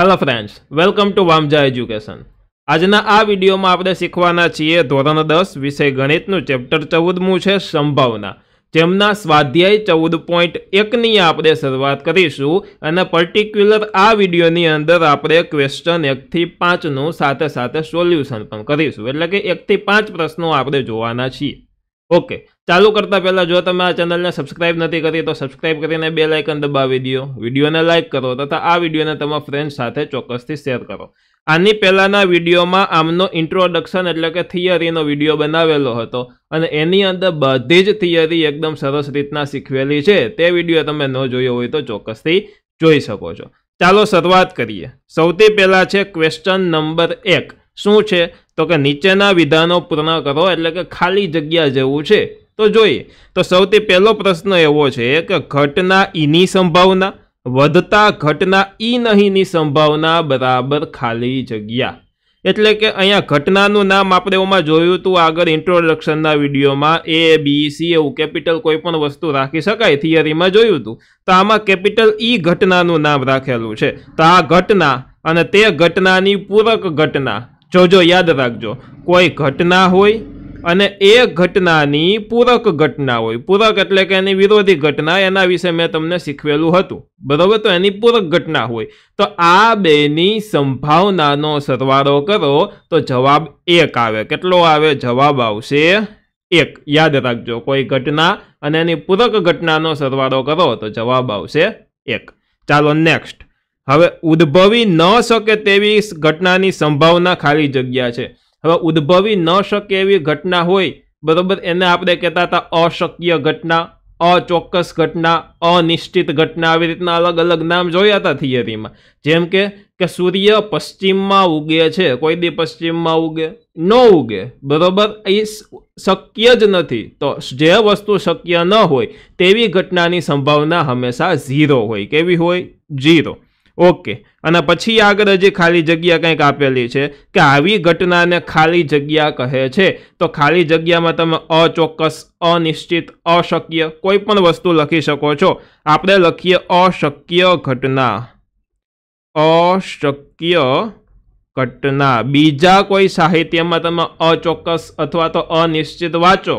hello friends welcome to Vamja education આજના આ વિડીયોમાં આપણે શીખવાના છીએ ધોરણ દસ વિષય ગણિતનું ચેપ્ટર ચૌદમું છે સંભાવના જેમના સ્વાધ્યાય ચૌદ પોઈન્ટ એકની આપણે શરૂઆત કરીશું અને પર્ટિક્યુલર આ વિડીયોની અંદર આપણે ક્વેશ્ચન એકથી પાંચનું સાથે સાથે સોલ્યુશન પણ કરીશું એટલે કે એકથી પાંચ પ્રશ્નો આપણે જોવાના છીએ ઓકે ચાલુ કરતાં પહેલાં જો તમે આ ચેનલને સબસ્ક્રાઇબ નથી કરી તો સબસ્ક્રાઇબ કરીને બે લાઇકન દબાવી દો વિડીયોને લાઇક કરો તથા આ વિડીયોને તમારા ફ્રેન્ડ સાથે ચોક્કસથી શેર કરો આની પહેલાંના વિડીયોમાં આમનો ઇન્ટ્રોડક્શન એટલે કે થિયરીનો વિડીયો બનાવેલો હતો અને એની અંદર બધી જ થિયરી એકદમ સરસ રીતના શીખવેલી છે તે વિડીયો તમે ન જોયો હોય તો ચોક્કસથી જોઈ શકો છો ચાલો શરૂઆત કરીએ સૌથી પહેલાં છે ક્વેશ્ચન નંબર એક શું છે તો કે નીચેના વિધાનો પૂર્ણ કરો એટલે કે ખાલી જગ્યા જેવું છે તો જોઈએ તો સૌથી પહેલો પ્રશ્ન એવો છે કે ઘટના ઈની સંભાવના વધતા ઘટના ઈ નહીંની સંભાવના બરાબર ખાલી જગ્યા એટલે કે અહીંયા ઘટનાનું નામ આપણે એમાં જોયું હતું આગળ ઇન્ટ્રોડક્શનના વિડીયોમાં એ બી સી એવું કેપિટલ કોઈ પણ વસ્તુ રાખી શકાય થિયરીમાં જોયું હતું તો આમાં કેપિટલ ઈ ઘટનાનું નામ રાખેલું છે તો આ ઘટના અને તે ઘટનાની પૂરક ઘટના જોજો યાદ રાખજો કોઈ ઘટના હોય અને એ ઘટનાની પૂરક ઘટના હોય પૂરક એટલે કે એની વિરોધી ઘટના એના વિશે મેં તમને શીખવેલું હતું બરાબર તો એની પૂરક ઘટના હોય તો આ બેની સંભાવનાનો સરવાળો કરો તો જવાબ એક આવે કેટલો આવે જવાબ આવશે એક યાદ રાખજો કોઈ ઘટના અને એની પૂરક ઘટનાનો સરવાળો કરો તો જવાબ આવશે એક ચાલો નેક્સ્ટ હવે ઉદ્ભવી ન શકે તેવી ઘટનાની સંભાવના ખાલી જગ્યા છે હવે ઉદ્ભવી ન શકે એવી ઘટના હોય બરાબર એને આપણે કહેતા હતા અશક્ય ઘટના અચોક્કસ ઘટના અનિશ્ચિત ઘટના આવી રીતના અલગ અલગ નામ જોયા હતા થિયરીમાં જેમ કે કે સૂર્ય પશ્ચિમમાં ઉગે છે કોઈ દી પશ્ચિમમાં ઉગે ન ઉગે બરોબર એ શક્ય જ નથી તો જે વસ્તુ શક્ય ન હોય તેવી ઘટનાની સંભાવના હંમેશા ઝીરો હોય કેવી હોય ઝીરો ઓકે અને પછી આગળ હજી ખાલી જગ્યા કંઈક આપેલી છે કે આવી ઘટનાને ખાલી જગ્યા કહે છે તો ખાલી જગ્યામાં તમે અચોક્કસ અનિશ્ચિત અશક્ય કોઈ પણ વસ્તુ લખી શકો છો આપણે લખીએ અશક્ય ઘટના અશક્ય ઘટના બીજા કોઈ સાહિત્યમાં તમે અચોક્કસ અથવા તો અનિશ્ચિત વાંચો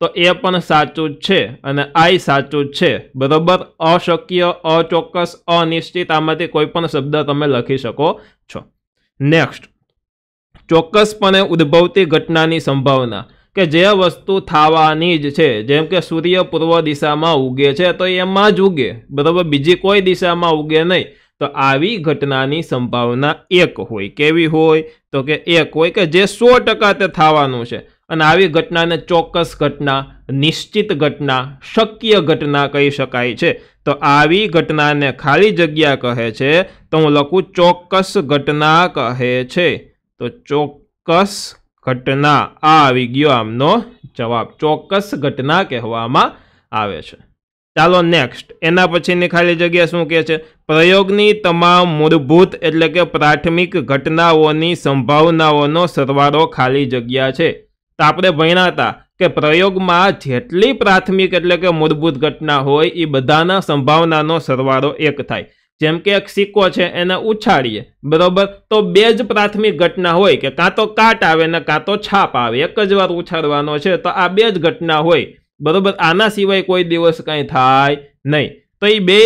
તો એ પણ સાચું જ છે અને આઈ સાચું જ છે બરાબર અશક્ય અચોક્કસ અનિશ્ચિત આમાંથી કોઈ પણ શબ્દ તમે લખી શકો છો નેક્સ્ટ ચોક્કસપણે ઉદ્ભવતી ઘટનાની સંભાવના કે જે વસ્તુ થવાની જ છે જેમ કે સૂર્ય પૂર્વ દિશામાં ઉગે છે તો એમાં જ ઉગે બરાબર બીજી કોઈ દિશામાં ઉગે નહીં તો આવી ઘટનાની સંભાવના એક હોય કેવી હોય તો કે એક હોય કે જે સો ટકા તે થવાનું છે અને આવી ઘટનાને ચોક્કસ ઘટના નિશ્ચિત ઘટના શક્ય ઘટના કહી શકાય છે તો આવી ઘટનાને ખાલી જગ્યા કહે છે તો હું લખું ચોક્કસ ઘટના કહે છે તો ચોક્કસ ઘટના આ આવી ગયો આમનો જવાબ ચોક્કસ ઘટના કહેવામાં આવે છે ચાલો નેક્સ્ટ એના પછીની ખાલી જગ્યા શું કહે છે પ્રયોગની તમામ મૂળભૂત એટલે કે પ્રાથમિક ઘટનાઓની સંભાવનાઓનો સરવાળો ખાલી જગ્યા છે તો આપણે ભણ્યા હતા કે પ્રયોગમાં જેટલી પ્રાથમિક એટલે કે મૂળભૂત ઘટના હોય એ બધાના સંભાવનાનો સરવાળો એક થાય જેમ કે એક સિક્કો છે એને ઉછાળીએ બરોબર તો બે જ પ્રાથમિક ઘટના હોય કે કાં તો કાટ આવે ને કાં તો છાપ આવે એક જ વાર ઉછાળવાનો છે તો આ બે જ ઘટના હોય બરોબર આના સિવાય કોઈ દિવસ કંઈ થાય નહીં તો એ બે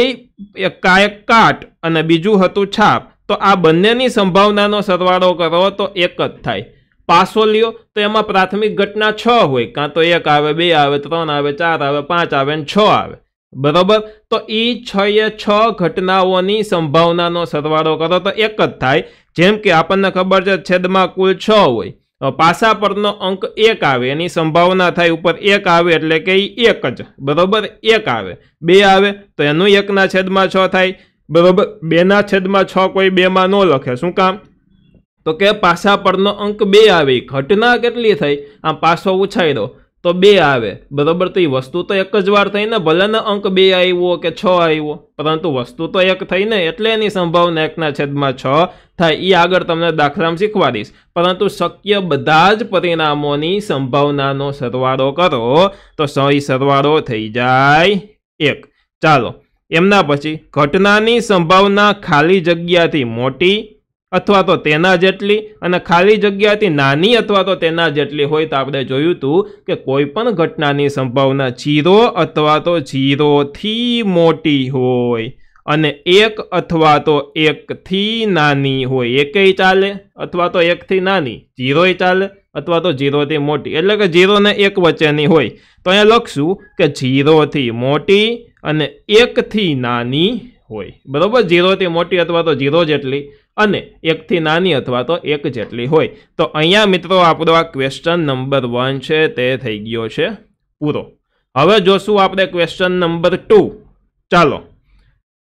કાંઈક કાટ અને બીજું હતું છાપ તો આ બંનેની સંભાવનાનો સરવાળો કરો તો એક જ થાય પાસો લ્યો તો એમાં પ્રાથમિક ઘટના છ હોય કાં તો એક આવે બે આવે ત્રણ આવે ચાર આવે પાંચ આવે ને છ આવે બરોબર તો એ છ એ છ ઘટનાઓની સંભાવનાનો સરવાળો કરો તો એક જ થાય જેમ કે આપણને ખબર છે છેદમાં કુલ છ હોય પાસા પરનો અંક એક આવે એની સંભાવના થાય ઉપર એક આવે એટલે કે એ એક જ બરોબર એક આવે બે આવે તો એનું એકના છેદમાં છ થાય બરોબર બેના છેદમાં છ કોઈ બેમાં ન લખે શું કામ તો કે પાસા પરનો અંક બે આવે ઘટના કેટલી થઈ આમ પાછો ઉછાઈ દો તો બે આવે બરાબર તો એ વસ્તુ તો એક જ વાર થઈને ને ભલેને અંક બે આવ્યો કે છ આવ્યો પરંતુ વસ્તુ તો એક થઈને ને એટલે એની સંભાવના એકના છેદમાં છ થાય એ આગળ તમને દાખલામાં શીખવા દઈશ પરંતુ શક્ય બધા જ પરિણામોની સંભાવનાનો સરવાળો કરો તો સહી સરવાળો થઈ જાય એક ચાલો એમના પછી ઘટનાની સંભાવના ખાલી જગ્યાથી મોટી અથવા તો તેના જેટલી અને ખાલી જગ્યાથી નાની અથવા તો તેના જેટલી હોય તો આપણે જોયું હતું કે કોઈપણ ઘટનાની સંભાવના જીરો અથવા તો જીરોથી મોટી હોય અને એક અથવા તો એકથી નાની હોય એકેય ચાલે અથવા તો એકથી નાની જીરોય ચાલે અથવા તો જીરોથી મોટી એટલે કે જીરો ને એક વચ્ચેની હોય તો અહીંયા લખશું કે જીરોથી મોટી અને એકથી નાની હોય બરાબર ઝીરોથી મોટી અથવા તો ઝીરો જેટલી અને એકથી નાની અથવા તો એક જેટલી હોય તો અહીંયા મિત્રો આપણો આ ક્વેશ્ચન નંબર વન છે તે થઈ ગયો છે પૂરો હવે જોશું આપણે ક્વેશ્ચન નંબર ટુ ચાલો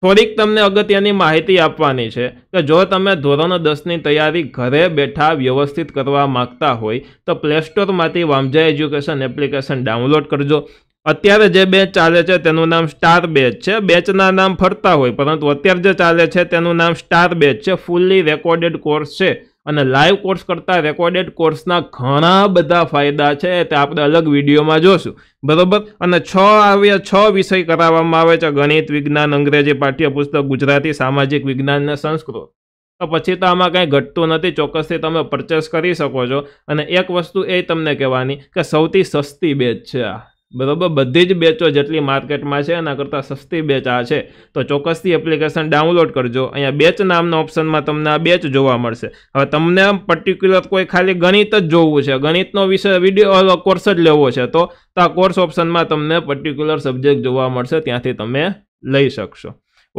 થોડીક તમને અગત્યની માહિતી આપવાની છે કે જો તમે ધોરણ દસની તૈયારી ઘરે બેઠા વ્યવસ્થિત કરવા માગતા હોય તો પ્લેસ્ટોરમાંથી વામજા એજ્યુકેશન એપ્લિકેશન ડાઉનલોડ કરજો અત્યારે જે બેચ ચાલે છે તેનું નામ સ્ટાર બેચ છે બેચના નામ ફરતા હોય પરંતુ અત્યારે જે ચાલે છે તેનું નામ સ્ટાર બેચ છે ફૂલી રેકોર્ડેડ કોર્સ છે અને લાઈવ કોર્સ કરતાં રેકોર્ડેડ કોર્સના ઘણા બધા ફાયદા છે તે આપણે અલગ વિડીયોમાં જોશું બરોબર અને છ આવ્યા છ વિષય કરાવવામાં આવે છે ગણિત વિજ્ઞાન અંગ્રેજી પાઠ્યપુસ્તક ગુજરાતી સામાજિક વિજ્ઞાન અને સંસ્કૃત તો પછી તો આમાં કાંઈ ઘટતું નથી ચોક્કસથી તમે પરચેસ કરી શકો છો અને એક વસ્તુ એ તમને કહેવાની કે સૌથી સસ્તી બેચ છે આ બરાબર બધી જ બેચો જેટલી માર્કેટમાં છે એના કરતાં સસ્તી બેચ આ છે તો ચોક્કસથી એપ્લિકેશન ડાઉનલોડ કરજો અહીંયા બેચ નામના ઓપ્શનમાં તમને આ બેચ જોવા મળશે હવે તમને પર્ટિક્યુલર કોઈ ખાલી ગણિત જ જોવું છે ગણિતનો વિષય વિડીયો કોર્સ જ લેવો છે તો આ કોર્સ ઓપ્શનમાં તમને પર્ટિક્યુલર સબ્જેક્ટ જોવા મળશે ત્યાંથી તમે લઈ શકશો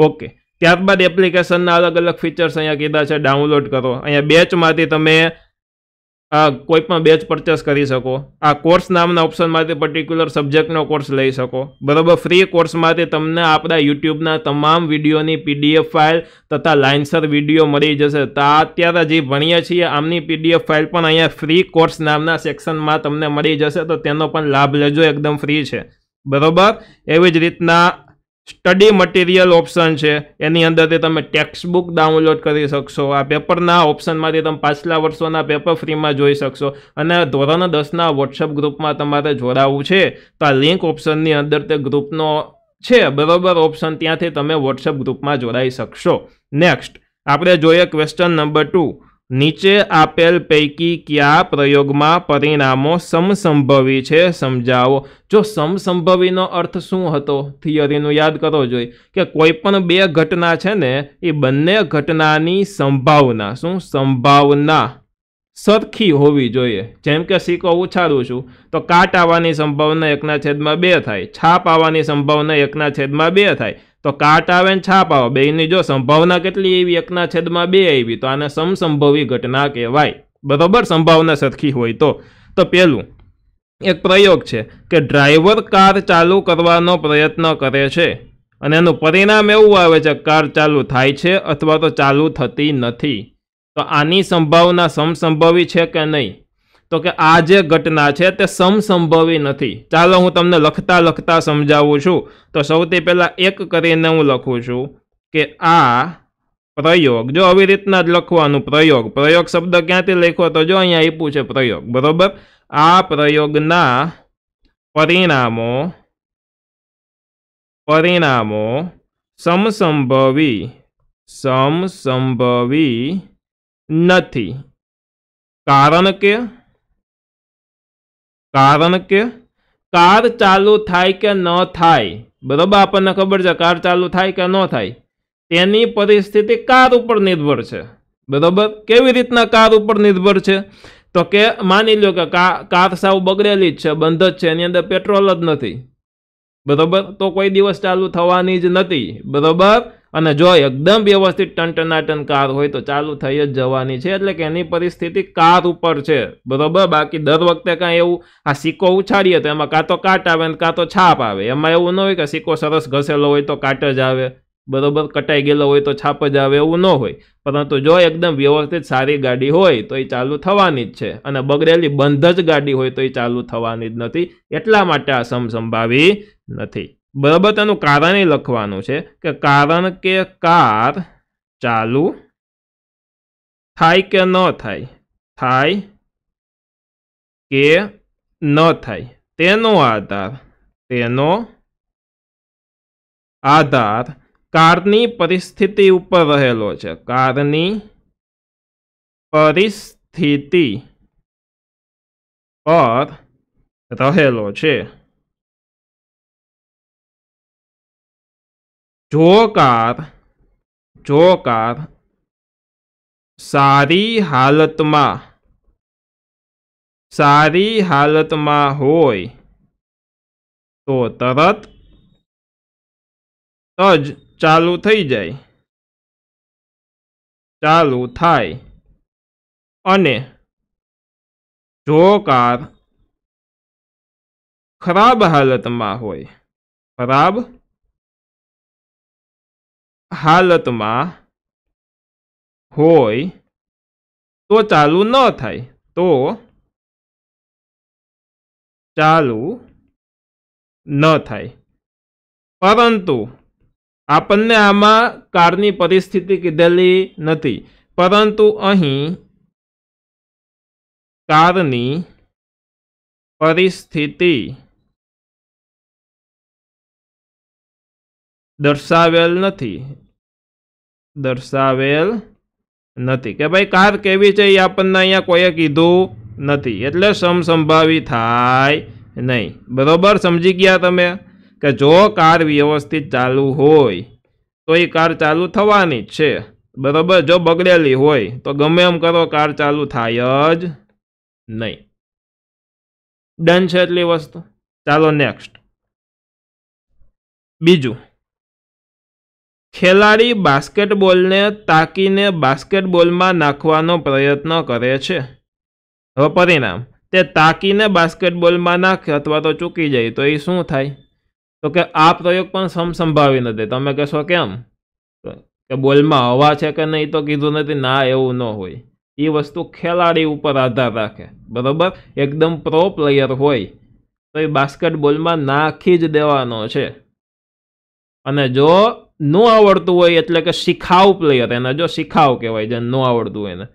ઓકે ત્યારબાદ એપ્લિકેશનના અલગ અલગ ફીચર્સ અહીંયા કીધા છે ડાઉનલોડ કરો અહીંયા બેચમાંથી તમે આ કોઈ પણ બેચ પરચેસ કરી શકો આ કોર્સ નામના ઓપ્શનમાંથી પર્ટિક્યુલર સબ્જેક્ટનો કોર્સ લઈ શકો બરાબર ફ્રી કોર્સમાંથી તમને આપણા યુટ્યુબના તમામ વિડીયોની પીડીએફ ફાઇલ તથા લાઇન્સર વિડીયો મળી જશે તો અત્યારે જે ભણીએ છીએ આમની પીડીએફ ફાઇલ પણ અહીંયા ફ્રી કોર્સ નામના સેક્શનમાં તમને મળી જશે તો તેનો પણ લાભ લેજો એકદમ ફ્રી છે બરાબર એવી જ રીતના સ્ટડી મટીરિયલ ઓપ્શન છે એની અંદરથી તમે ટેક્સ્ટબુક ડાઉનલોડ કરી શકશો આ પેપરના ઓપ્શનમાંથી તમે પાછલા વર્ષોના પેપર ફ્રીમાં જોઈ શકશો અને ધોરણ દસના વોટ્સઅપ ગ્રુપમાં તમારે જોડાવવું છે તો આ લિંક ઓપ્શનની અંદર તે ગ્રુપનો છે બરાબર ઓપ્શન ત્યાંથી તમે વોટ્સઅપ ગ્રુપમાં જોડાઈ શકશો નેક્સ્ટ આપણે જોઈએ ક્વેશ્ચન નંબર ટુ નીચે આપેલ પૈકી કયા પ્રયોગમાં પરિણામો સમસંભવી છે સમજાવો જો સમસંભવીનો અર્થ શું હતો થિયરીનું યાદ કરો જોઈએ કે કોઈ પણ બે ઘટના છે ને એ બંને ઘટનાની સંભાવના શું સંભાવના સરખી હોવી જોઈએ જેમ કે સિક્કો ઉછાળું છું તો કાટ આવવાની સંભાવના એકના છેદમાં બે થાય છાપ આવવાની સંભાવના એકના છેદમાં બે થાય તો કાટ આવે ને છાપ આવે બેની જો સંભાવના કેટલી એવી એકના છેદમાં બે આવી તો આને સમસંભવી ઘટના કહેવાય બરાબર સંભાવના સરખી હોય તો તો પહેલું એક પ્રયોગ છે કે ડ્રાઈવર કાર ચાલુ કરવાનો પ્રયત્ન કરે છે અને એનું પરિણામ એવું આવે છે કાર ચાલુ થાય છે અથવા તો ચાલુ થતી નથી તો આની સંભાવના સમસંભવી છે કે નહીં તો કે આ જે ઘટના છે તે સમસંભવી નથી ચાલો હું તમને લખતા લખતા સમજાવું છું તો સૌથી પહેલાં એક કરીને હું લખું છું કે આ પ્રયોગ જો આવી રીતના જ લખવાનું પ્રયોગ પ્રયોગ શબ્દ ક્યાંથી લખ્યો તો જો અહીંયા આપ્યું છે પ્રયોગ બરાબર આ પ્રયોગના પરિણામો પરિણામો સમસંભવી સમસંભવી નથી કારણ કે કારણ કે કાર ચાલુ થાય કે ન થાય બરાબર આપણને ખબર છે કાર ચાલુ થાય કે ન થાય તેની પરિસ્થિતિ કાર ઉપર નિર્ભર છે બરાબર કેવી રીતના કાર ઉપર નિર્ભર છે તો કે માની લો કે કાર સાવ બગડેલી જ છે બંધ જ છે એની અંદર પેટ્રોલ જ નથી બરાબર તો કોઈ દિવસ ચાલુ થવાની જ નથી બરાબર અને જો એકદમ વ્યવસ્થિત ટનટનાટન કાર હોય તો ચાલુ થઈ જ જવાની છે એટલે કે એની પરિસ્થિતિ કાર ઉપર છે બરાબર બાકી દર વખતે કાંઈ એવું આ સિક્કો ઉછાળીએ તો એમાં કાં તો કાટ આવે ને કાં તો છાપ આવે એમાં એવું ન હોય કે સિક્કો સરસ ઘસેલો હોય તો કાટ જ આવે બરોબર કટાઈ ગયેલો હોય તો છાપ જ આવે એવું ન હોય પરંતુ જો એકદમ વ્યવસ્થિત સારી ગાડી હોય તો એ ચાલુ થવાની જ છે અને બગડેલી બંધ જ ગાડી હોય તો એ ચાલુ થવાની જ નથી એટલા માટે આ સમસંભાવી નથી બરાબર તેનું કારણ એ લખવાનું છે કે કારણ કે કાર ચાલુ થાય કે ન થાય થાય કે ન થાય તેનો આધાર તેનો આધાર કારની પરિસ્થિતિ ઉપર રહેલો છે કારની પરિસ્થિતિ પર રહેલો છે જોકાર જોકાર સારી હાલતમાં સારી હાલતમાં હોય તો તરત જ ચાલુ થઈ જાય ચાલુ થાય અને જો કાર ખરાબ હાલતમાં હોય ખરાબ હાલતમાં હોય તો ચાલુ ન થાય તો ચાલુ ન થાય પરંતુ આપણને આમાં કારની પરિસ્થિતિ કીધેલી નથી પરંતુ અહીં કારની પરિસ્થિતિ દર્શાવેલ નથી દર્શાવેલ નથી કે ભાઈ કાર કેવી છે એ આપણને અહીંયા કોઈએ કીધું નથી એટલે સમસંભાવી થાય નહીં બરાબર સમજી ગયા તમે કે જો કાર વ્યવસ્થિત ચાલુ હોય તો એ કાર ચાલુ થવાની જ છે બરાબર જો બગડેલી હોય તો ગમે એમ કરો કાર ચાલુ થાય જ નહીં ડન છે એટલી વસ્તુ ચાલો નેક્સ્ટ બીજું ખેલાડી બાસ્કેટબોલને તાકીને બાસ્કેટબોલમાં નાખવાનો પ્રયત્ન કરે છે હવે પરિણામ તે તાકીને બાસ્કેટબોલમાં નાખે અથવા તો ચૂકી જાય તો એ શું થાય તો કે આ પ્રયોગ પણ સમસંભાવી નથી તમે કહેશો કેમ કે બોલમાં હવા છે કે નહીં તો કીધું નથી ના એવું ન હોય એ વસ્તુ ખેલાડી ઉપર આધાર રાખે બરાબર એકદમ પ્રો પ્લેયર હોય તો એ બાસ્કેટબોલમાં નાખી જ દેવાનો છે અને જો ન આવડતું હોય એટલે કે શિખાઉ પ્લેયર એને જો શિખાઉ કહેવાય જેને ન આવડતું હોય એને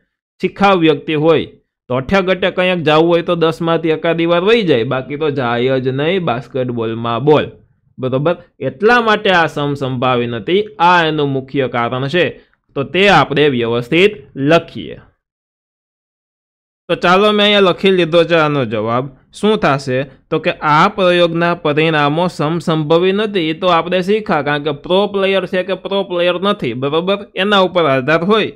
શિખાઉ વ્યક્તિ હોય તો અઠ્યાગટે કંઈક જવું હોય તો દસમાંથી એકાદી વાર વહી જાય બાકી તો જાય જ નહીં બાસ્કેટબોલમાં બોલ બરાબર એટલા માટે આ સમ સંભાવી નથી આ એનું મુખ્ય કારણ છે તો તે આપણે વ્યવસ્થિત લખીએ તો ચાલો મેં અહીંયા લખી લીધો છે આનો જવાબ શું થશે તો કે આ પ્રયોગના પરિણામો સમસંભવી નથી તો આપણે શીખા કારણ કે પ્રો પ્લેયર છે કે પ્રો પ્લેયર નથી બરાબર એના ઉપર આધાર હોય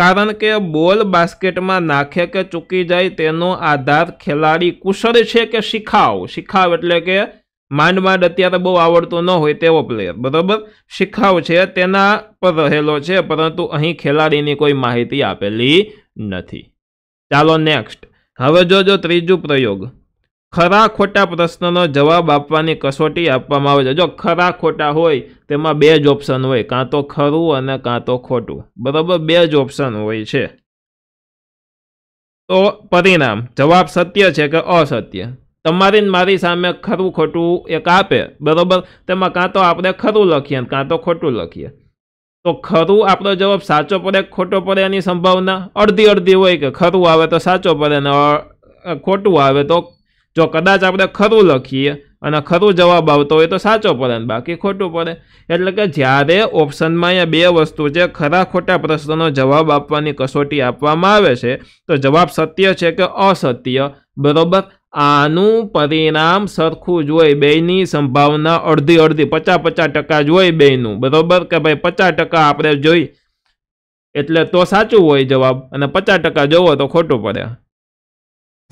કારણ કે બોલ બાસ્કેટમાં નાખે કે ચૂકી જાય તેનો આધાર ખેલાડી કુશળ છે કે શિખાવ શિખાવ એટલે કે માંડ માંડ અત્યારે બહુ આવડતું ન હોય તેવો પ્લેયર બરાબર શિખાવ છે તેના પર રહેલો છે પરંતુ અહીં ખેલાડીની કોઈ માહિતી આપેલી નથી ચાલો નેક્સ્ટ હવે જોજો ત્રીજું પ્રયોગ ખરા ખોટા પ્રશ્નનો જવાબ આપવાની કસોટી આપવામાં આવે છે જો ખરા ખોટા હોય તેમાં બે જ ઓપ્શન હોય કાં તો ખરું અને કાં તો ખોટું બરાબર બે જ ઓપ્શન હોય છે તો પરિણામ જવાબ સત્ય છે કે અસત્ય તમારી મારી સામે ખરું ખોટું એક આપે બરાબર તેમાં કાં તો આપણે ખરું લખીએ કાં તો ખોટું લખીએ તો ખરું આપણો જવાબ સાચો પડે ખોટો પડે એની સંભાવના અડધી અડધી હોય કે ખરું આવે તો સાચો પડે ને ખોટું આવે તો જો કદાચ આપણે ખરું લખીએ અને ખરું જવાબ આવતો હોય તો સાચો પડે ને બાકી ખોટું પડે એટલે કે જ્યારે ઓપ્શનમાં અહીંયા બે વસ્તુ છે ખરા ખોટા પ્રશ્નનો જવાબ આપવાની કસોટી આપવામાં આવે છે તો જવાબ સત્ય છે કે અસત્ય બરોબર આનું પરિણામ સરખું જ હોય બેની સંભાવના અડધી અડધી પચાસ પચાસ ટકા જોઈ હોય બેયનું બરાબર કે ભાઈ પચાસ ટકા આપણે જોઈ એટલે તો સાચું હોય જવાબ અને પચાસ ટકા જવો તો ખોટું પડે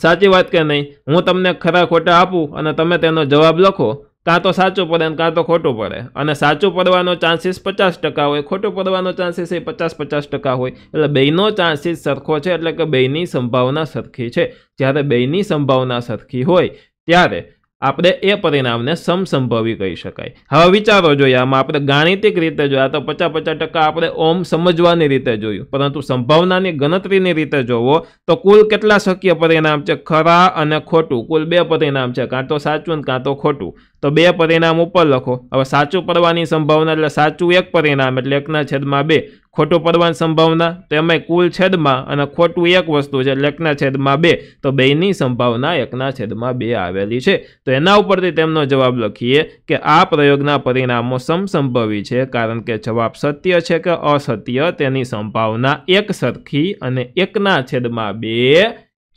સાચી વાત કે નહીં હું તમને ખરા ખોટા આપું અને તમે તેનો જવાબ લખો કાં તો સાચું પડે ને કાં તો ખોટું પડે અને સાચું પડવાનો ચાન્સીસ પચાસ ટકા હોય ખોટું પડવાનો ચાન્સીસ એ પચાસ પચાસ ટકા હોય એટલે બેયનો ચાન્સીસ સરખો છે એટલે કે બેની સંભાવના સરખી છે જ્યારે બેયની સંભાવના સરખી હોય ત્યારે આપણે એ પરિણામને સમસંભવી કહી શકાય હવે વિચારો જોઈએ આમાં આપણે ગાણિતિક રીતે જોયા તો પચાસ પચાસ ટકા આપણે ઓમ સમજવાની રીતે જોયું પરંતુ સંભાવનાની ગણતરીની રીતે જોવો તો કુલ કેટલા શક્ય પરિણામ છે ખરા અને ખોટું કુલ બે પરિણામ છે કાં તો સાચું ને કાં તો ખોટું તો બે પરિણામ ઉપર લખો હવે સાચું પડવાની સંભાવના એટલે સાચું એક પરિણામ એટલે એકના છેદમાં બે ખોટું પડવાની સંભાવના તો એમાં કુલ છેદમાં અને ખોટું એક વસ્તુ છે એટલે એકના છેદમાં બે તો બેની સંભાવના એકના છેદમાં બે આવેલી છે તો એના ઉપરથી તેમનો જવાબ લખીએ કે આ પ્રયોગના પરિણામો સમસંભવી છે કારણ કે જવાબ સત્ય છે કે અસત્ય તેની સંભાવના એક સરખી અને એકના છેદમાં બે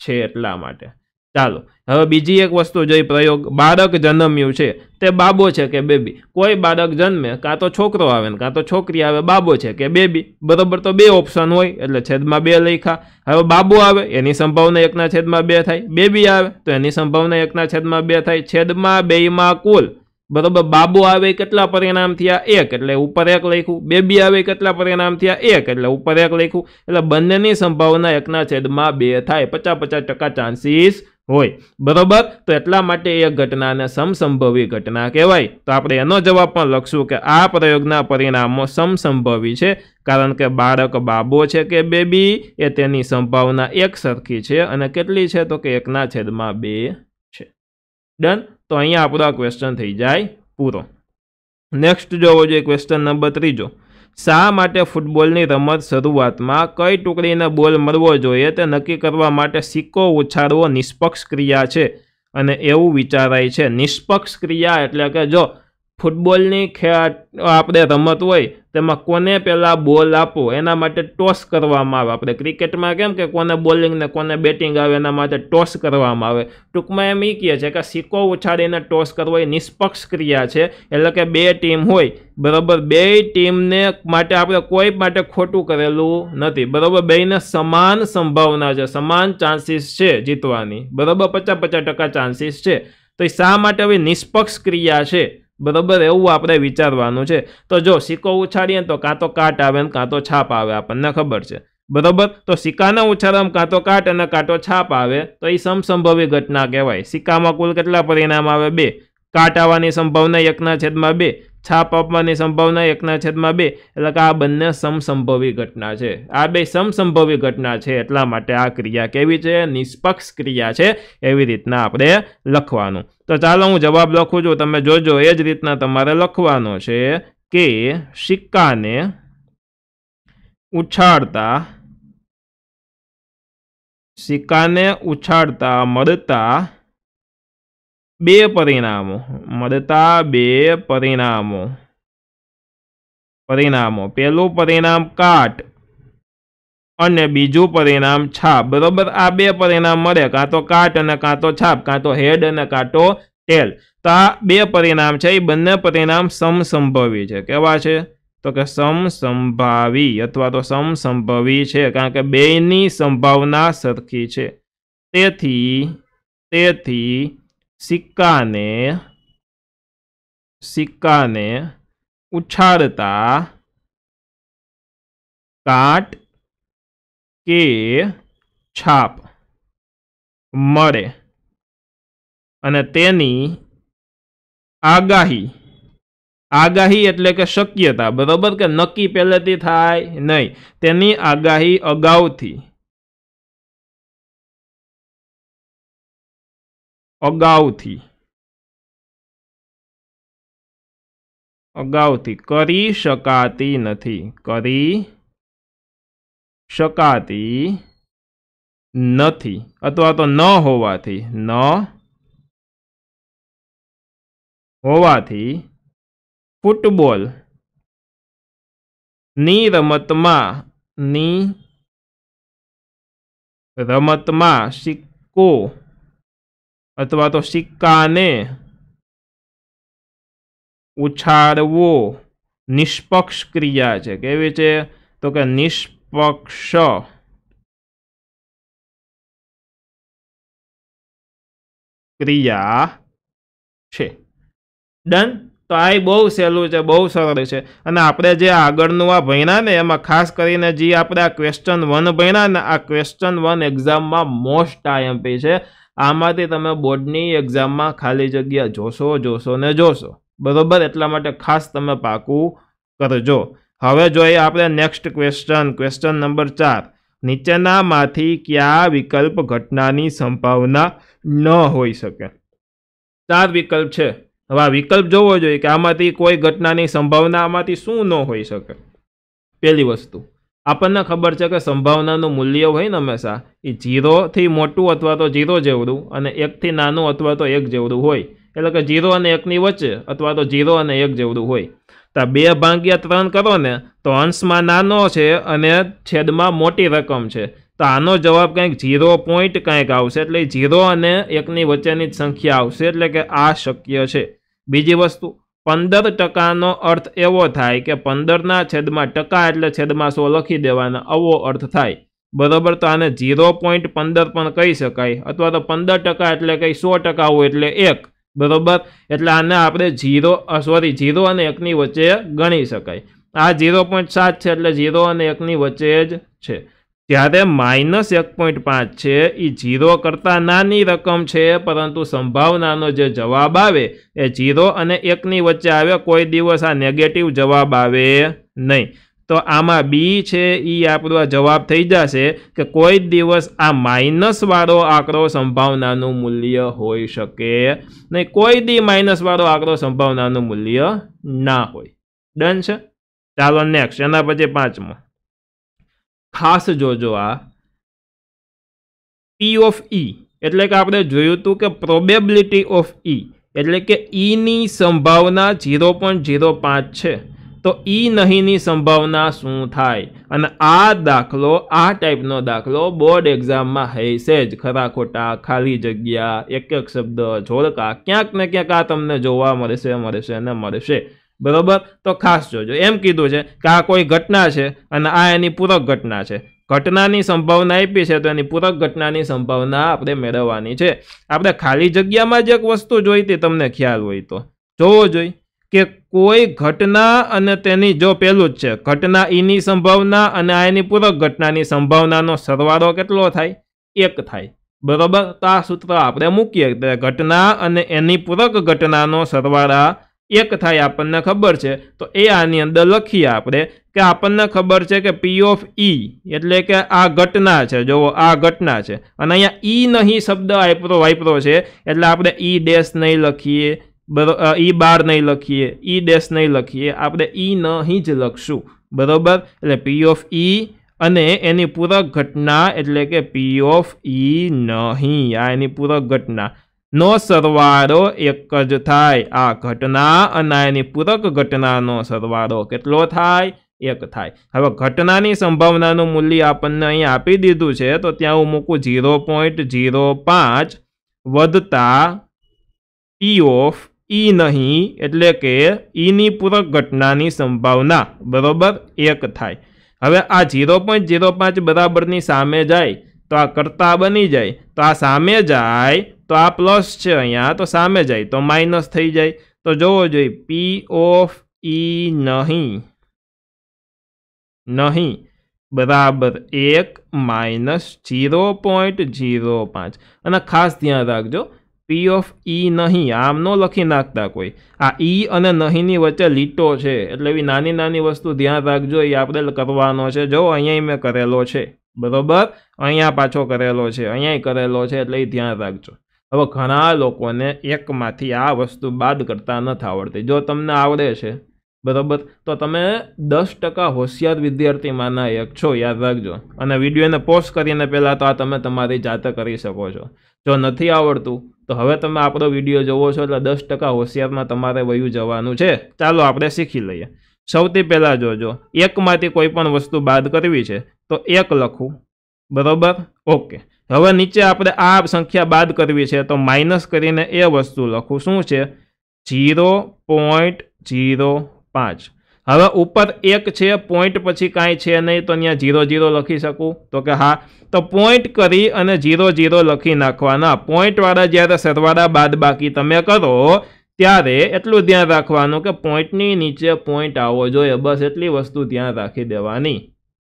છે એટલા માટે ચાલો હવે બીજી એક વસ્તુ જોઈ પ્રયોગ બાળક જન્મ્યું છે તે બાબો છે કે બેબી કોઈ બાળક જન્મે કાં તો છોકરો આવે ને કાં તો છોકરી આવે બાબો છે કે બેબી બરાબર તો બે ઓપ્શન હોય એટલે છેદમાં બે લખ્યા હવે બાબો આવે એની સંભાવના એકના છેદમાં બે થાય બેબી આવે તો એની સંભાવના એકના છેદમાં બે થાય છેદમાં બેમાં કુલ બરાબર બાબો આવે કેટલા પરિણામ થયા એક એટલે ઉપર એક લખ્યું બેબી આવે કેટલા પરિણામ થયા એક એટલે ઉપર એક લખ્યું એટલે બંનેની સંભાવના એકના છેદમાં બે થાય પચાસ પચાસ ટકા ચાન્સીસ હોય બરોબર તો એટલા માટે એ ઘટનાને સમસંભવી ઘટના કહેવાય તો આપણે એનો જવાબ પણ લખશું કે આ પ્રયોગના પરિણામો સમસંભવી છે કારણ કે બાળક બાબો છે કે બેબી એ તેની સંભાવના એક સરખી છે અને કેટલી છે તો કે એકના છેદમાં બે છે ડન તો અહીંયા આપણો આ ક્વેશ્ચન થઈ જાય પૂરો નેક્સ્ટ જોવો જોઈએ ક્વેશ્ચન નંબર ત્રીજો શા માટે ફૂટબોલની રમત શરૂઆતમાં કઈ ટુકડીને બોલ મળવો જોઈએ તે નક્કી કરવા માટે સિક્કો ઉછાળવો નિષ્પક્ષ ક્રિયા છે અને એવું વિચારાય છે નિષ્પક્ષ ક્રિયા એટલે કે જો ફૂટબોલની આપણે રમત હોય તેમાં કોને પહેલાં બોલ આપો એના માટે ટોસ કરવામાં આવે આપણે ક્રિકેટમાં કેમ કે કોને બોલિંગ ને કોને બેટિંગ આવે એના માટે ટોસ કરવામાં આવે ટૂંકમાં એમ એ કહે છે કે સિક્કો ઉછાળીને ટોસ કરવો એ નિષ્પક્ષ ક્રિયા છે એટલે કે બે ટીમ હોય બરાબર બે ટીમને માટે આપણે કોઈ માટે ખોટું કરેલું નથી બરાબર બેયને સમાન સંભાવના છે સમાન ચાન્સીસ છે જીતવાની બરાબર પચાસ પચાસ ટકા ચાન્સીસ છે તો એ શા માટે હવે નિષ્પક્ષ ક્રિયા છે બરાબર એવું આપણે વિચારવાનું છે તો જો સિક્કો ઉછાળીએ તો કાં તો કાટ આવે ને કાં તો છાપ આવે આપણને ખબર છે બરાબર તો સિક્કાના ઉછાળામાં કાં તો કાટ અને કાં તો છાપ આવે તો એ સમસંભવી ઘટના કહેવાય સિક્કામાં કુલ કેટલા પરિણામ આવે બે કાટ આવવાની સંભાવના એકના છેદમાં બે છાપ આપવાની સંભાવના એકના છેદમાં બે એટલે કે આ બંને સમસંભવી ઘટના છે આ બે સમસંભવી ઘટના છે એટલા માટે આ ક્રિયા કેવી છે નિષ્પક્ષ ક્રિયા છે એવી રીતના આપણે લખવાનું તો ચાલો હું જવાબ લખું છું તમે જોજો એ જ રીતના તમારે લખવાનો છે કે સિક્કાને ઉછાળતા સિક્કાને ઉછાળતા મળતા બે પરિણામો મળતા બે પરિણામો પરિણામો પહેલું પરિણામ કાટ અને બીજું પરિણામ છાપ બરોબર આ બે પરિણામ મળે કાં તો કાટ અને કાં તો છાપ કાં તો હેડ અને કાં તો ટેલ તો આ બે પરિણામ છે એ બંને પરિણામ સમસંભવી છે કેવા છે તો કે સમસંભાવી અથવા તો સમસંભવી છે કારણ કે બેની સંભાવના સરખી છે તેથી તેથી સિક્કાને સિક્કાને ઉછાળતા કાટ કે છાપ મળે અને તેની આગાહી આગાહી એટલે કે શક્યતા બરાબર કે નક્કી પહેલેથી થાય નહીં તેની આગાહી અગાઉથી અગાઉથી અગાઉથી કરી શકાતી નથી કરી શકાતી નથી અથવા તો ન હોવાથી ન હોવાથી ફૂટબોલ ની રમતમાં ની રમતમાં સિક્કો અથવા તો સિક્કાને ઉછાળવો નિષ્પક્ષ ક્રિયા છે કેવી છે તો કે નિષ્પક્ષ ક્રિયા છે ડન તો આ બહુ સહેલું છે બહુ સરળ છે અને આપણે જે આગળનું આ ભણ્યા ને એમાં ખાસ કરીને જે આપણે આ ક્વેશ્ચન વન ભણ્યા ને આ ક્વેશ્ચન વન એક્ઝામમાં મોસ્ટ આઈએમપી છે આમાંથી તમે બોર્ડની એક્ઝામમાં ખાલી જગ્યા જોશો જોશો ને જોશો બરાબર એટલા માટે ખાસ તમે પાકું કરજો હવે જોઈએ આપણે નેક્સ્ટ ક્વેશ્ચન ક્વેશ્ચન નંબર ચાર નીચેનામાંથી કયા વિકલ્પ ઘટનાની સંભાવના ન હોઈ શકે ચાર વિકલ્પ છે હવે આ વિકલ્પ જોવો જોઈએ કે આમાંથી કોઈ ઘટનાની સંભાવના આમાંથી શું ન હોઈ શકે પહેલી વસ્તુ આપણને ખબર છે કે સંભાવનાનું મૂલ્ય હોય ને હંમેશા એ જીરોથી મોટું અથવા તો જીરો જેવડું અને એકથી નાનું અથવા તો એક જેવડું હોય એટલે કે જીરો અને એકની વચ્ચે અથવા તો જીરો અને એક જેવડું હોય તો બે ભાગ્યા ત્રણ કરો ને તો અંશમાં નાનો છે અને છેદમાં મોટી રકમ છે તો આનો જવાબ કંઈક જીરો પોઈન્ટ કંઈક આવશે એટલે જીરો અને એકની વચ્ચેની જ સંખ્યા આવશે એટલે કે આ શક્ય છે બીજી વસ્તુ પંદર ટકાનો અર્થ એવો થાય કે પંદરના છેદમાં ટકા એટલે છેદમાં સો લખી દેવાનો આવો અર્થ થાય બરાબર તો આને ઝીરો પોઈન્ટ પંદર પણ કહી શકાય અથવા તો પંદર ટકા એટલે કંઈ સો ટકા હોય એટલે એક બરાબર એટલે આને આપણે ઝીરો સોરી ઝીરો અને એકની વચ્ચે ગણી શકાય આ ઝીરો પોઈન્ટ સાત છે એટલે ઝીરો અને એકની વચ્ચે જ છે ત્યારે માઇનસ એક પોઈન્ટ પાંચ છે એ જીરો કરતાં નાની રકમ છે પરંતુ સંભાવનાનો જે જવાબ આવે એ જીરો અને એકની વચ્ચે આવે કોઈ દિવસ આ નેગેટિવ જવાબ આવે નહીં તો આમાં બી છે એ આપણો જવાબ થઈ જશે કે કોઈ દિવસ આ માઇનસવાળો આંકડો સંભાવનાનું મૂલ્ય હોઈ શકે નહીં કોઈ દી માઇનસવાળો આંકડો સંભાવનાનું મૂલ્ય ના હોય ડન છે ચાલો નેક્સ્ટ એના પછી પાંચમો ખાસ જોજો આ પી ઓફ ઈ એટલે કે આપણે જોયું હતું કે પ્રોબેબિલિટી ઓફ ઈ એટલે કે ઈની e સંભાવના ઝીરો પોઈન્ટ ઝીરો પાંચ છે તો ઈ e નહીંની સંભાવના શું થાય અને આ દાખલો આ ટાઈપનો દાખલો બોર્ડ એક્ઝામમાં હશે જ ખરા ખોટા ખાલી જગ્યા એક એક શબ્દ જોડકા ક્યાંક ને ક્યાંક આ તમને જોવા મળશે મળશે ને મળશે બરાબર તો ખાસ જોજો એમ કીધું છે કે આ કોઈ ઘટના છે અને આ એની પૂરક ઘટના છે ઘટનાની સંભાવના આપી છે તો એની પૂરક ઘટનાની સંભાવના આપણે મેળવવાની છે આપણે ખાલી જગ્યામાં જ એક વસ્તુ જોઈતી તમને ખ્યાલ હોય તો જોવો જોઈએ કે કોઈ ઘટના અને તેની જો પહેલું જ છે ઘટના ઈની સંભાવના અને આ એની પૂરક ઘટનાની સંભાવનાનો સરવાળો કેટલો થાય એક થાય બરાબર તો આ સૂત્ર આપણે મૂકીએ ઘટના અને એની પૂરક ઘટનાનો સરવાળા એક થાય આપણને ખબર છે તો એ આની અંદર લખીએ આપણે કે આપણને ખબર છે કે પી ઓફ ઈ એટલે કે આ ઘટના છે જુઓ આ ઘટના છે અને અહીંયા ઈ e નહીં શબ્દ આપ્યો વાપરો છે એટલે આપણે ઈ e ડેશ નહીં લખીએ બરો ઈ e બાર નહીં લખીએ ઈ ડેશ નહીં લખીએ આપણે ઈ નહીં જ લખશું બરોબર એટલે પી ઓફ ઈ અને એની પૂરક ઘટના એટલે કે પી ઓફ ઈ નહીં આ એની પૂરક ઘટના નો સરવાળો એક જ થાય આ ઘટના અને એની પૂરક ઘટનાનો સરવાળો કેટલો થાય એક થાય હવે ઘટનાની સંભાવનાનું મૂલ્ય આપણને અહીં આપી દીધું છે તો ત્યાં હું મૂકું ઝીરો પોઈન્ટ ઝીરો પાંચ વધતા ઈ ઓફ ઈ e નહીં એટલે કે ઈની e પૂરક ઘટનાની સંભાવના બરાબર એક થાય હવે આ ઝીરો પોઈન્ટ ઝીરો પાંચ બરાબરની સામે જાય તો આ કરતા બની જાય તો આ સામે જાય તો આ પ્લસ છે અહીંયા તો સામે જાય તો માઇનસ થઈ જાય તો જોવો જોઈએ પી ઓફ ઈ e નહીં નહીં બરાબર એક માઇનસ જીરો પોઈન્ટ જીરો પાંચ અને ખાસ ધ્યાન રાખજો પી ઓફ ઈ નહીં આમ ન લખી નાખતા કોઈ આ ઈ e અને નહીંની વચ્ચે લીટો છે એટલે એવી નાની નાની વસ્તુ ધ્યાન રાખજો એ આપણે કરવાનો છે જો અહીંયા મેં કરેલો છે બરોબર અહીંયા પાછો કરેલો છે અહીંયા કરેલો છે એટલે એ ધ્યાન રાખજો હવે ઘણા લોકોને એકમાંથી આ વસ્તુ બાદ કરતા નથી આવડતી જો તમને આવડે છે બરાબર તો તમે દસ ટકા હોશિયાર વિદ્યાર્થીમાંના એક છો યાદ રાખજો અને વિડીયોને પોસ્ટ કરીને પહેલાં તો આ તમે તમારી જાતે કરી શકો છો જો નથી આવડતું તો હવે તમે આપણો વિડીયો જોવો છો એટલે દસ ટકા હોશિયારમાં તમારે વયું જવાનું છે ચાલો આપણે શીખી લઈએ સૌથી પહેલાં જોજો એકમાંથી કોઈ પણ વસ્તુ બાદ કરવી છે તો એક લખું બરાબર ઓકે હવે નીચે આપણે આ સંખ્યા બાદ કરવી છે તો માઇનસ કરીને એ વસ્તુ લખું શું છે જીરો પોઈન્ટ જીરો પાંચ હવે ઉપર એક છે પોઈન્ટ પછી કાંઈ છે નહીં તો અહીંયા જીરો જીરો લખી શકું તો કે હા તો પોઈન્ટ કરી અને જીરો જીરો લખી નાખવાના પોઈન્ટવાળા જ્યારે સરવાળા બાદ બાકી તમે કરો ત્યારે એટલું ધ્યાન રાખવાનું કે પોઈન્ટની નીચે પોઈન્ટ આવવો જોઈએ બસ એટલી વસ્તુ ધ્યાન રાખી દેવાની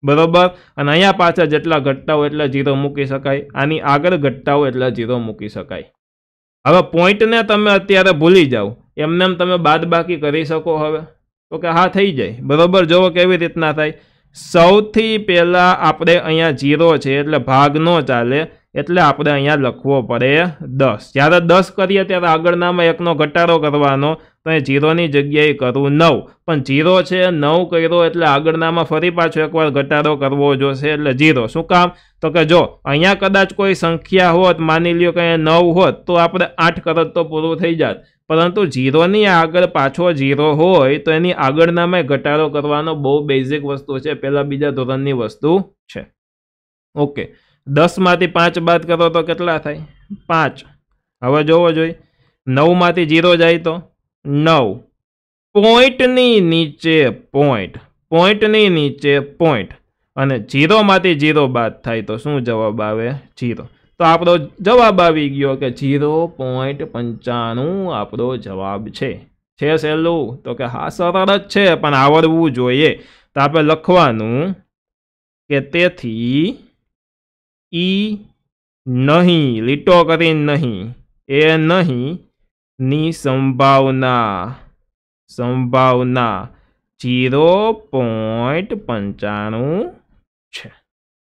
બરોબર અને અહીંયા પાછા જેટલા ઘટતા હોય એટલા જીરો મૂકી શકાય આની આગળ ઘટતા હોય એટલા જીરો મૂકી શકાય હવે પોઈન્ટને તમે અત્યારે ભૂલી જાઓ એમને એમ તમે બાદબાકી કરી શકો હવે તો કે હા થઈ જાય બરોબર જુઓ કેવી રીતના થાય સૌથી પહેલાં આપણે અહીંયા ઝીરો છે એટલે ભાગ ન ચાલે એટલે આપણે અહીંયા લખવો પડે દસ જ્યારે દસ કરીએ ત્યારે આગળનામાં એકનો ઘટાડો કરવાનો તો એ જીરોની જગ્યાએ કરવું નવ પણ જીરો છે નવ કર્યો એટલે આગળનામાં ફરી પાછો એકવાર ઘટાડો કરવો જોશે એટલે જીરો શું કામ તો કે જો અહીંયા કદાચ કોઈ સંખ્યા હોત માની લ્યો કે નવ હોત તો આપણે આઠ કરત તો પૂરું થઈ જાત પરંતુ જીરોની આગળ પાછો જીરો હોય તો એની આગળનામાં ઘટાડો કરવાનો બહુ બેઝિક વસ્તુ છે પહેલાં બીજા ધોરણની વસ્તુ છે ઓકે દસમાંથી પાંચ બાદ કરો તો કેટલા થાય પાંચ હવે જોવો જોઈએ નવમાંથી જીરો જાય તો નવ પોઈન્ટની નીચે પોઈન્ટ પોઈન્ટની નીચે પોઈન્ટ અને જીરોમાંથી જીરો બાદ થાય તો શું જવાબ આવે જીરો તો આપણો જવાબ આવી ગયો કે જીરો પોઈન્ટ પંચાણું આપણો જવાબ છે છે સહેલું તો કે હા સરળ જ છે પણ આવડવું જોઈએ તો આપણે લખવાનું કે તેથી ઈ નહીં લીટો કરી નહીં એ નહીં ની સંભાવના સંભાવના જીરો પોઈન્ટ પંચાણું છે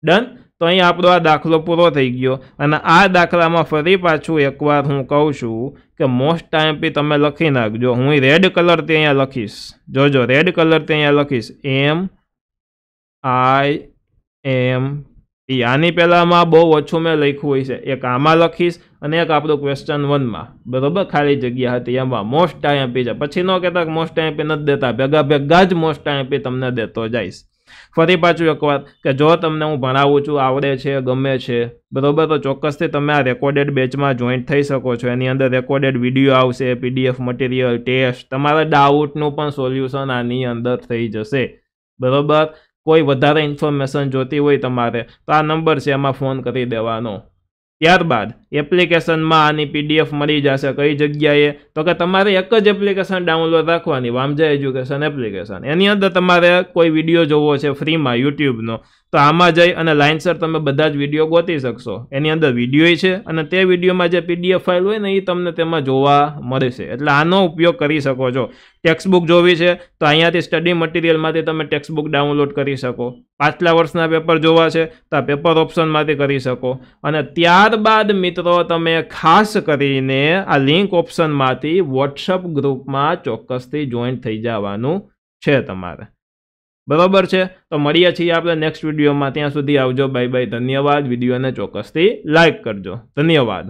ડન તો અહીં આપણો આ દાખલો પૂરો થઈ ગયો અને આ દાખલામાં ફરી પાછું એકવાર હું કહું છું કે મોસ્ટ ટાઈમ પી તમે લખી નાખજો હું રેડ કલર તે અહીંયા લખીશ જોજો રેડ કલરથી અહીંયા લખીશ એમ આઈ એમ એ આની પહેલાંમાં બહુ ઓછું મેં લખ્યું હોય છે એક આમાં લખીશ અને એક આપણું ક્વેશ્ચન વનમાં બરાબર ખાલી જગ્યા હતી એમાં મોસ્ટ આઈએમપી છે પછી ન કહેતા કે મોસ્ટ આઈએમપી નથી દેતા ભેગા ભેગા જ મોસ્ટ આઈએમપી તમને દેતો જઈશ ફરી પાછું એકવાર કે જો તમને હું ભણાવું છું આવડે છે ગમે છે બરાબર તો ચોક્કસથી તમે આ રેકોર્ડેડ બેચમાં જોઈન્ટ થઈ શકો છો એની અંદર રેકોર્ડેડ વિડીયો આવશે પીડીએફ મટીરિયલ ટેસ્ટ તમારા ડાઉટનું પણ સોલ્યુશન આની અંદર થઈ જશે બરાબર કોઈ વધારે ઇન્ફોર્મેશન જોતી હોય તમારે તો આ નંબર છે એમાં ફોન કરી દેવાનો ત્યારબાદ એપ્લિકેશનમાં આની પીડીએફ મળી જશે કઈ જગ્યાએ તો કે તમારે એક જ એપ્લિકેશન ડાઉનલોડ રાખવાની વામજા એજ્યુકેશન એપ્લિકેશન એની અંદર તમારે કોઈ વિડીયો જોવો છે ફ્રીમાં યુટ્યુબનો તો આમાં જઈ અને લાઇનસર તમે બધા જ વિડીયો ગોતી શકશો એની અંદર વિડીયો છે અને તે વિડીયોમાં જે પીડીએફ ફાઇલ હોય ને એ તમને તેમાં જોવા મળશે એટલે આનો ઉપયોગ કરી શકો છો ટેક્સ્ટબુક જોવી છે તો અહીંયાથી સ્ટડી મટીરિયલમાંથી તમે ટેક્સ્ટબુક ડાઉનલોડ કરી શકો પાછલા વર્ષના પેપર જોવા છે તો આ પેપર ઓપ્શનમાંથી કરી શકો અને ત્યારબાદ મિત્રો મિત્રો તમે ખાસ કરીને આ લિંક ઓપ્શનમાંથી વોટ્સઅપ ગ્રુપમાં ચોક્કસથી જોઈન થઈ જવાનું છે તમારે બરાબર છે તો મળીએ છીએ આપણે નેક્સ્ટ વિડીયોમાં ત્યાં સુધી આવજો બાય બાય ધન્યવાદ વિડીયોને ચોક્કસથી લાઇક કરજો ધન્યવાદ